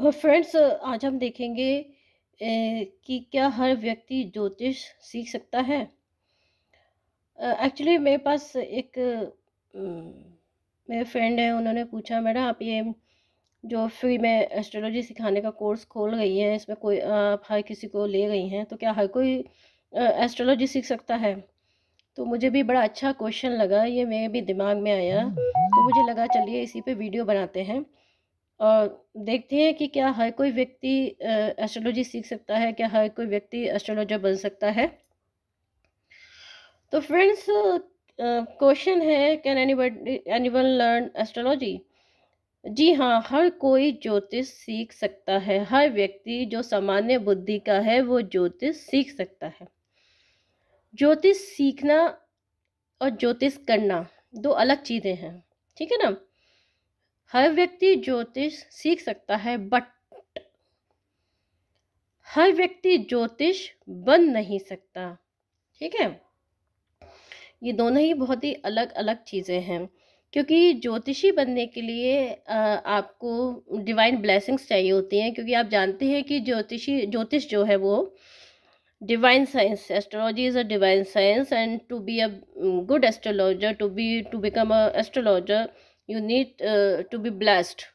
Friends आज हम देखेंगे कि क्या हर व्यक्ति ज्योतिष सीख सकता है एक्चुअली मेरे पास एक मेरे फ्रेंड है उन्होंने पूछा मैडम आप ये जो फ्री में एस्ट्रोलॉजी सिखाने का कोर्स खोल गई है इसमें कोई आप हर किसी को ले गई हैं तो क्या हर कोई एस्ट्रोलॉजी सीख सकता है तो मुझे भी बड़ा अच्छा क्वेश्चन लगा ये मेरे भी दिमाग में आया तो मुझे लगा चलिए इसी पे वीडियो बनाते हैं और देखते हैं कि क्या हर कोई व्यक्ति एस्ट्रोलॉजी सीख सकता है क्या हर कोई व्यक्ति एस्ट्रोलॉजर बन सकता है तो फ्रेंड्स क्वेश्चन है can any anyone learn astrology जी हाँ हर कोई ज्योतिष सीख सकता है हर व्यक्ति जो सामान्य बुद्धि का है वो ज्योतिष सीख सकता है ज्योतिष सीखना और ज्योतिष करना दो अलग चीज़ें हैं ठीक है ना हर व्यक्ति ज्योतिष सीख सकता है बट हर व्यक्ति ज्योतिष बन नहीं सकता ठीक है ये दोनों ही बहुत ही अलग अलग चीज़ें हैं क्योंकि ज्योतिषी बनने के लिए आपको डिवाइन ब्लेसिंग्स चाहिए होती हैं क्योंकि आप जानते हैं कि ज्योतिषी ज्योतिष जो है वो divine science astrology is a divine science and to be a good astrologer to be to become a एस्ट्रोलॉजर you need uh, to be blessed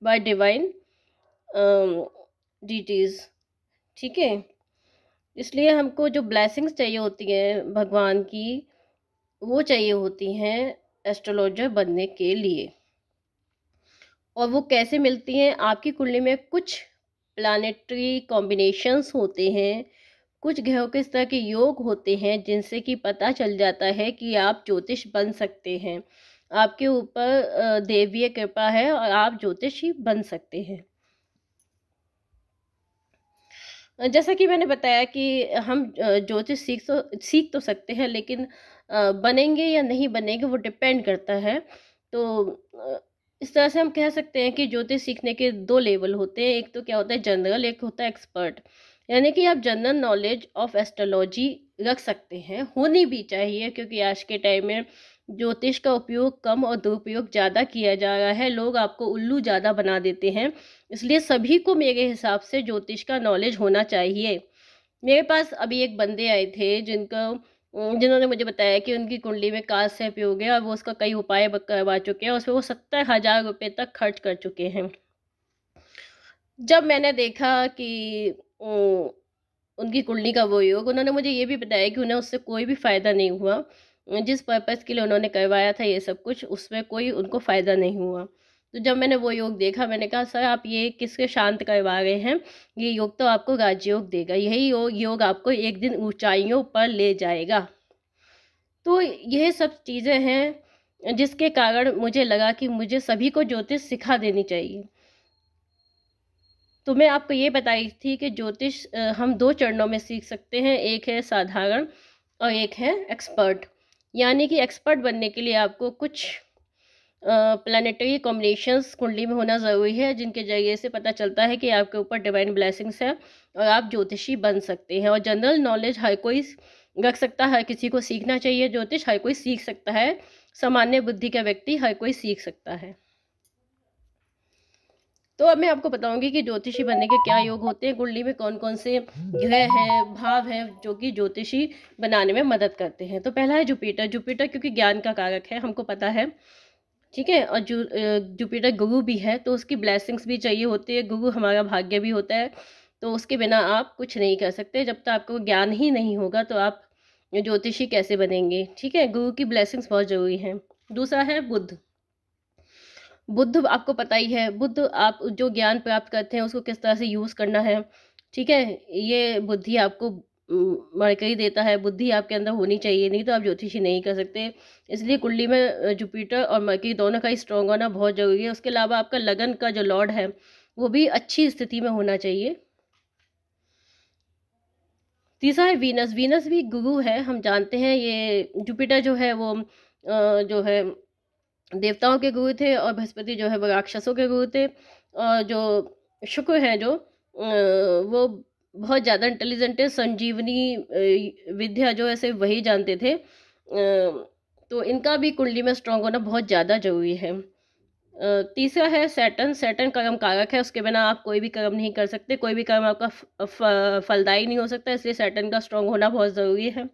by divine deities um, ठीक है इसलिए हमको जो ब्लैसिंग्स चाहिए होती हैं भगवान की वो चाहिए होती हैं एस्ट्रोलॉजर बनने के लिए और वो कैसे मिलती हैं आपकी कुंडली में कुछ प्लानिट्री कॉम्बिनेशंस होते हैं कुछ ग्रहों के इस तरह के योग होते हैं जिनसे कि पता चल जाता है कि आप ज्योतिष बन सकते हैं आपके ऊपर देवीय कृपा है और आप ज्योतिषी बन सकते हैं जैसा कि मैंने बताया कि हम ज्योतिष सीख तो सीख तो सकते हैं लेकिन बनेंगे या नहीं बनेंगे वो डिपेंड करता है तो इस तरह से हम कह सकते हैं कि ज्योतिष सीखने के दो लेवल होते हैं एक तो क्या होता है जनरल एक होता है एक्सपर्ट यानी कि आप जनरल नॉलेज ऑफ एस्ट्रोलॉजी रख सकते हैं होनी भी चाहिए क्योंकि आज के टाइम में ज्योतिष का उपयोग कम और दुरुपयोग ज़्यादा किया जा रहा है लोग आपको उल्लू ज़्यादा बना देते हैं इसलिए सभी को मेरे हिसाब से ज्योतिष का नॉलेज होना चाहिए मेरे पास अभी एक बंदे आए थे जिनका जिन्होंने मुझे बताया कि उनकी कुंडली में काल से हो गया और वो उसका कई उपाय करवा चुके हैं उसमें वो सत्तर हज़ार रुपये तक खर्च कर चुके हैं जब मैंने देखा कि उनकी कुंडली का वो योग उन्होंने मुझे ये भी बताया कि उन्हें उससे कोई भी फ़ायदा नहीं हुआ जिस पर्पज़ के लिए उन्होंने करवाया था ये सब कुछ उसमें कोई उनको फ़ायदा नहीं हुआ तो जब मैंने वो योग देखा मैंने कहा सर आप ये किसके शांत करवा रहे हैं ये योग तो आपको राजयोग योग देगा यही योग योग आपको एक दिन ऊंचाइयों पर ले जाएगा तो यह सब चीज़ें हैं जिसके कारण मुझे लगा कि मुझे सभी को ज्योतिष सिखा देनी चाहिए तो मैं आपको ये बताई थी कि ज्योतिष हम दो चरणों में सीख सकते हैं एक है साधारण और एक है एक्सपर्ट यानी कि एक्सपर्ट बनने के लिए आपको कुछ प्लानिटरी कॉम्बिनेशंस कुंडली में होना ज़रूरी है जिनके जरिए से पता चलता है कि आपके ऊपर डिवाइन ब्लेसिंग्स है और आप ज्योतिषी बन सकते हैं और जनरल नॉलेज हर कोई रख सकता है किसी को सीखना चाहिए ज्योतिष हर कोई सीख सकता है सामान्य बुद्धि का व्यक्ति हर कोई सीख सकता है तो अब मैं आपको बताऊंगी कि ज्योतिषी बनने के क्या योग होते हैं कुंडली में कौन कौन से हम्म। ग्रह हैं भाव हैं जो कि ज्योतिषी बनाने में मदद करते हैं तो पहला है जुपिटर जुपिटर क्योंकि ज्ञान का कारक है हमको पता है ठीक है और जू जुपिटर गुरु भी है तो उसकी ब्लैसिंग्स भी चाहिए होती है गुरु हमारा भाग्य भी होता है तो उसके बिना आप कुछ नहीं कर सकते जब तक आपको ज्ञान ही नहीं होगा तो आप ज्योतिषी कैसे बनेंगे ठीक है गुरु की ब्लैसिंग्स बहुत ज़रूरी हैं दूसरा है बुद्ध बुद्ध आपको पता ही है बुद्ध आप जो ज्ञान प्राप्त करते हैं उसको किस तरह से यूज़ करना है ठीक है ये बुद्धि आपको मरकरी देता है बुद्धि आपके अंदर होनी चाहिए नहीं तो आप ज्योतिषी नहीं कर सकते इसलिए कुंडली में जुपिटर और मरकरी दोनों का ही स्ट्रॉन्ग होना बहुत ज़रूरी है उसके अलावा आपका लगन का जो लॉर्ड है वो भी अच्छी स्थिति में होना चाहिए तीसरा है वीनस वीनस भी गुरु है हम जानते हैं ये जुपिटर जो है वो जो है देवताओं के गुरु थे और बृहस्पति जो है वो राक्षसों के गुरु थे और जो शुक्र हैं जो वो बहुत ज़्यादा इंटेलिजेंट है संजीवनी विद्या जो ऐसे वही जानते थे तो इनका भी कुंडली में स्ट्रांग होना बहुत ज़्यादा ज़रूरी है तीसरा है सैटन सैटन कर्म कारक है उसके बिना आप कोई भी कर्म नहीं कर सकते कोई भी कर्म आपका फलदायी नहीं हो सकता इसलिए सैटन का स्ट्रांग होना बहुत ज़रूरी है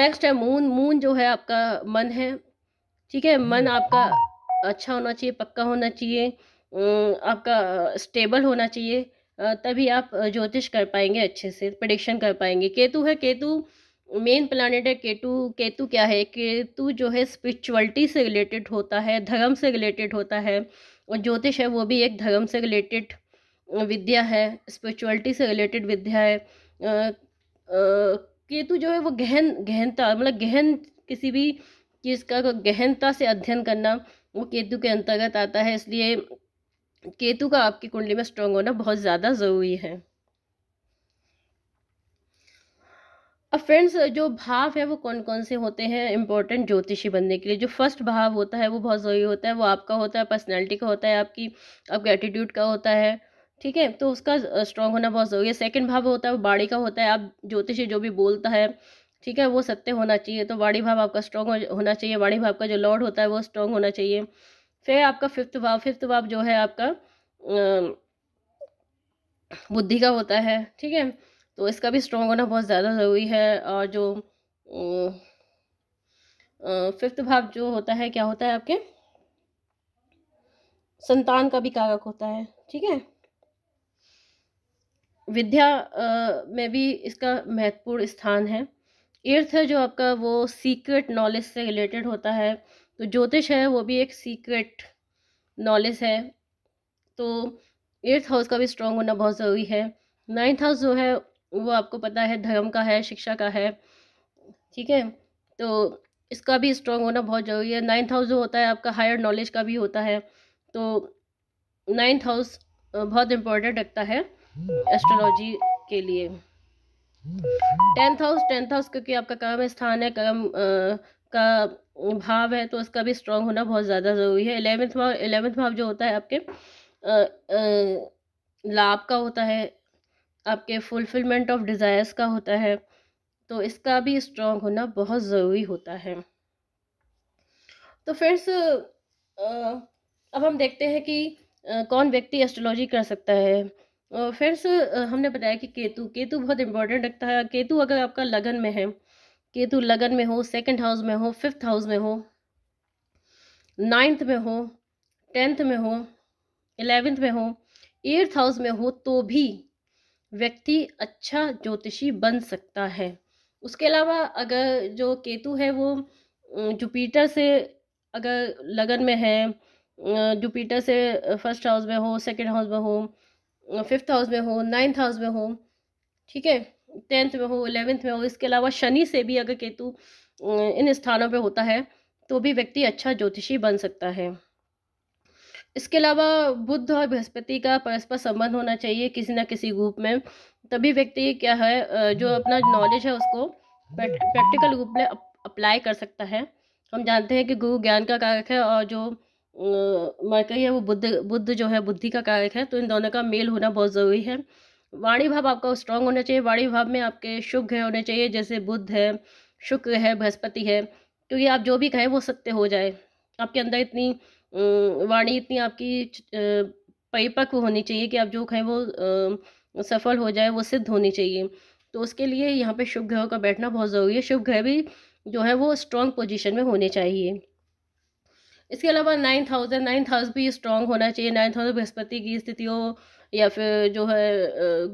नेक्स्ट है मून मून जो है आपका मन है ठीक है मन हम्म। आपका अच्छा होना चाहिए पक्का होना चाहिए आपका स्टेबल होना चाहिए तभी आप ज्योतिष कर पाएंगे अच्छे से प्रडिक्शन कर पाएंगे केतु है केतु मेन प्लानट है केतु केतु क्या है केतु जो है स्पिरिचुअलिटी से रिलेटेड होता है धर्म से रिलेटेड होता है और ज्योतिष है वो भी एक धर्म से रिलेटेड विद्या है स्पिरिचुअलिटी से रिलेटेड विद्या है केतु जो है वो गहन गहनता मतलब गहन किसी भी कि इसका गहनता से अध्ययन करना वो केतु के अंतर्गत आता है इसलिए केतु का आपकी कुंडली में स्ट्रांग होना बहुत ज़्यादा ज़रूरी है अब फ्रेंड्स जो भाव है वो कौन कौन से होते हैं इम्पोर्टेंट ज्योतिषी बनने के लिए जो फर्स्ट भाव होता है वो बहुत ज़रूरी होता है वो आपका होता है पर्सनैलिटी का होता है आपकी आपके एटीट्यूड का होता है ठीक है तो उसका स्ट्रांग होना बहुत ज़रूरी है सेकंड भाव होता है वो बाड़ी का होता है आप ज्योतिषी जो भी बोलता है ठीक है वो सत्य होना चाहिए तो वाणी भाव आपका स्ट्रॉन्ग होना चाहिए वाणी भाव का जो लॉर्ड होता है वो स्ट्रॉन्ग होना चाहिए फिर आपका फिफ्थ भाव फिफ्थ भाव जो है आपका बुद्धि का होता है ठीक है तो इसका भी स्ट्रॉन्ग होना बहुत ज़्यादा ज़रूरी है और जो फिफ्थ भाव जो होता है क्या होता है आपके संतान का भी कारक होता है ठीक है विद्या में भी इसका महत्वपूर्ण स्थान है एर्थ है जो आपका वो सीक्रेट नॉलेज से रिलेटेड होता है तो ज्योतिष है वो भी एक सीक्रेट नॉलेज है तो एर्थ हाउस का भी स्ट्रॉन्ग होना बहुत ज़रूरी है नाइन्थ हाउस जो है वो आपको पता है धर्म का है शिक्षा का है ठीक है तो इसका भी स्ट्रॉन्ग होना बहुत ज़रूरी है नाइन्थ हाउस जो होता है आपका हायर नॉलेज का भी होता है तो नाइन्थ हाउस बहुत इम्पोर्टेंट रखता है एस्ट्रोलॉजी hmm. के लिए टेंथ हाउस टेंथ हाउस क्योंकि आपका कर्म स्थान है कर्म का भाव है तो उसका भी स्ट्रांग होना बहुत ज़्यादा ज़रूरी है एलेवेंथ भाव एलेवेंथ भाव जो होता है आपके लाभ का होता है आपके फुलफिलमेंट ऑफ डिज़ायर्स का होता है तो इसका भी स्ट्रांग होना बहुत ज़रूरी होता है तो फ्रेंड्स अब हम देखते हैं कि कौन व्यक्ति एस्ट्रोलॉजी कर सकता है फ्रेंड्स हमने बताया कि केतु केतु बहुत इंपॉर्टेंट लगता है केतु अगर आपका लगन में है केतु लगन में हो सेकंड हाउस में हो फिफ्थ हाउस में हो नाइन्थ में हो टेंथ में हो एलेवेंथ में हो एट्थ हाउस में हो तो भी व्यक्ति अच्छा ज्योतिषी बन सकता है उसके अलावा अगर जो केतु है वो जुपिटर से अगर लगन में है जुपिटर से फर्स्ट हाउस में हो सेकंड हाउस में हो फिफ्थ हाउस में हो नाइन्थ हाउस में हो ठीक है टेंथ में हो एलेवेंथ में हो इसके अलावा शनि से भी अगर केतु इन स्थानों पे होता है तो भी व्यक्ति अच्छा ज्योतिषी बन सकता है इसके अलावा बुद्ध और बृहस्पति का परस्पर संबंध होना चाहिए किसी ना किसी ग्रुप में तभी व्यक्ति क्या है जो अपना नॉलेज है उसको प्रैक्टिकल रूप में अप्लाई कर सकता है हम जानते हैं कि गुरु ज्ञान का कारक है और जो मरकरी है वो बुद्ध बुद्ध जो है बुद्धि का कारक है तो इन दोनों का मेल होना बहुत ज़रूरी है वाणी भाव आपका स्ट्रांग होना चाहिए वाणी भाव में आपके शुभ ग्रह होने चाहिए जैसे बुद्ध है शुक्र है बृहस्पति है क्योंकि आप जो भी कहें वो सत्य हो जाए आपके अंदर इतनी वाणी इतनी आपकी परिपक्व होनी चाहिए कि आप जो कहें वो सफल हो जाए वो सिद्ध होनी चाहिए तो उसके लिए यहाँ पे शुभ ग्रहों का बैठना बहुत ज़रूरी है शुभ ग्रह भी जो है वो स्ट्रांग पोजीशन में होने चाहिए इसके अलावा नाइन्थ हाउस है नाइन्थ हाउस भी स्ट्रांग होना चाहिए नाइन्थ हाउस बृहस्पति की स्थिति हो या फिर जो है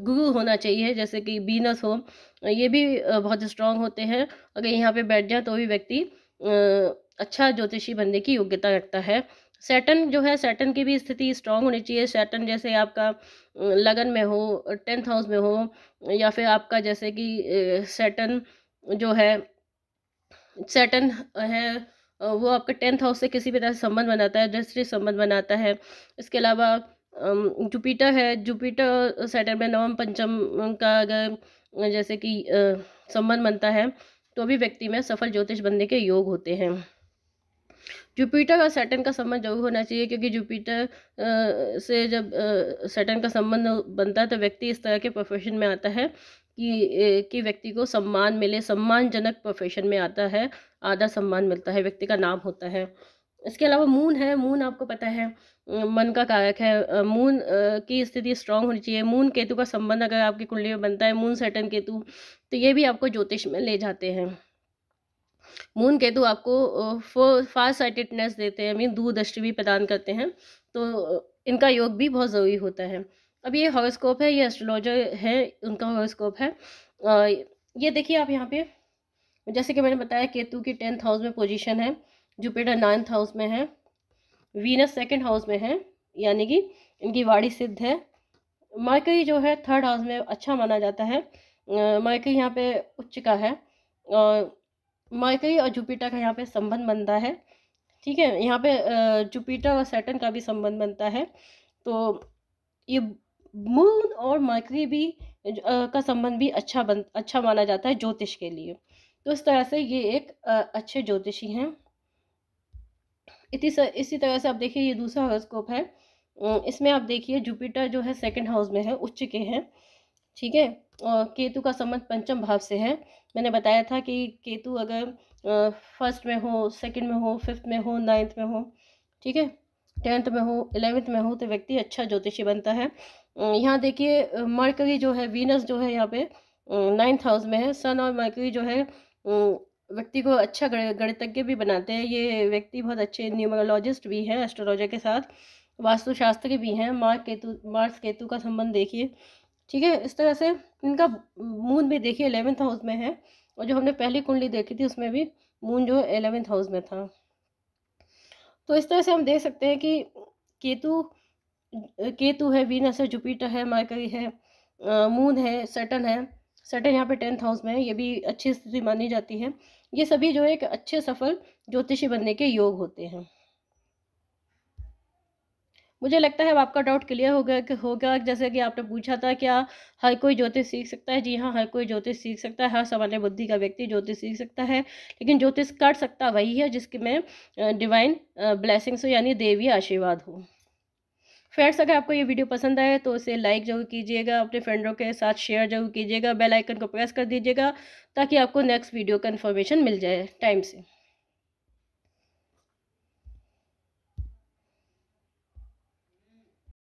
गुरु होना चाहिए जैसे कि बीनस हो ये भी बहुत स्ट्रांग होते हैं अगर यहाँ पे बैठ जाए तो भी व्यक्ति अच्छा ज्योतिषी बनने की योग्यता रखता है सैटन जो है सैटन की भी स्थिति स्ट्रांग होनी चाहिए सैटन जैसे आपका लगन में हो टेंथ हाउस में हो या फिर आपका जैसे कि सैटन जो है सैटन है वो आपका टेंथ हाउस से किसी भी तरह से संबंध बनाता है दृष्टि संबंध बनाता है इसके अलावा जुपिटर है जुपिटर सैटर्न में नवम पंचम का अगर जैसे कि संबंध बनता है तो भी व्यक्ति में सफल ज्योतिष बनने के योग होते हैं जुपिटर और सैटन का संबंध जरूर होना चाहिए क्योंकि जुपिटर से जब सेटन का संबंध बनता है तो व्यक्ति इस तरह के प्रोफेशन में आता है कि कि व्यक्ति को सम्मान मिले सम्मानजनक प्रोफेशन में आता है आधा सम्मान मिलता है व्यक्ति का नाम होता है इसके अलावा मून है मून आपको पता है मन का कारक है मून की स्थिति स्ट्रांग होनी चाहिए मून केतु का संबंध अगर आपकी कुंडली में बनता है मून सेटन केतु तो ये भी आपको ज्योतिष में ले जाते हैं मून केतु आपको फार साइटेडनेस देते हैं मीन दूरदृष्टि भी प्रदान करते हैं तो इनका योग भी बहुत ज़रूरी होता है अब ये हॉरोस्कोप है ये एस्ट्रोलॉजर है उनका हॉरोस्कोप है ये देखिए आप यहाँ पे जैसे कि मैंने बताया केतु की टेंथ हाउस में पोजीशन है जुपिटर नाइन्थ हाउस में है वीनस सेकंड हाउस में है यानी कि इनकी वाड़ी सिद्ध है मार्करी जो है थर्ड हाउस में अच्छा माना जाता है मार्करी यहाँ पे उच्च का है और मार्करी और जुपिटर का यहाँ पर संबंध बनता है ठीक है यहाँ पे जुपिटर और सेटन का भी संबंध बनता है तो ये मून और मरकरी भी का संबंध भी अच्छा बन अच्छा माना जाता है ज्योतिष के लिए तो इस तरह से ये एक अच्छे ज्योतिषी हैं इसी इसी तरह से आप देखिए ये दूसरा हॉरोस्कोप है इसमें आप देखिए जुपिटर जो है सेकंड हाउस में है उच्च के हैं ठीक है और केतु का संबंध पंचम भाव से है मैंने बताया था कि केतु अगर फर्स्ट में हो सेकंड में हो फिफ्थ में हो नाइन्थ में हो ठीक है टेंथ में हो इलेवेंथ में हो तो व्यक्ति अच्छा ज्योतिषी बनता है यहाँ देखिए मरकरी जो है वीनस जो है यहाँ पे नाइन्थ हाउस में है सन और मरकरी जो है व्यक्ति को अच्छा गणितज्ञ भी बनाते हैं ये व्यक्ति बहुत अच्छे न्यूमरोलॉजिस्ट भी हैं एस्ट्रोलॉजर के साथ वास्तुशास्त्र भी हैं मार्क केतु मार्स केतु का संबंध देखिए ठीक है इस तरह से इनका मून भी देखिए एलेवेंथ हाउस में है और जो हमने पहली कुंडली देखी थी उसमें भी मून जो एलेवेंथ हाउस में था तो इस तरह से हम देख सकते हैं कि केतु केतु है वीनस है जुपिटर है मरकरी है मून है सटन है सटन यहाँ पे टेंथ हाउस में है ये भी अच्छी स्थिति मानी जाती है ये सभी जो है एक अच्छे सफल ज्योतिषी बनने के योग होते हैं मुझे लगता है अब आपका डाउट क्लियर हो गया कि होगा जैसे कि आपने पूछा था क्या हर कोई ज्योतिष सीख सकता है जी हाँ हर कोई ज्योतिष सीख सकता है हर सामान्य बुद्धि का व्यक्ति ज्योतिष सीख सकता है लेकिन ज्योतिष कर सकता वही है जिसके में डिवाइन ब्लेसिंग्स हो यानी देवी आशीर्वाद हो फ्रेंड्स अगर आपको ये वीडियो पसंद आए तो उसे लाइक जरूर कीजिएगा अपने फ्रेंडों के साथ शेयर जरूर कीजिएगा बेल आइकन को प्रेस कर दीजिएगा ताकि आपको नेक्स्ट वीडियो का इन्फॉर्मेशन मिल जाए टाइम से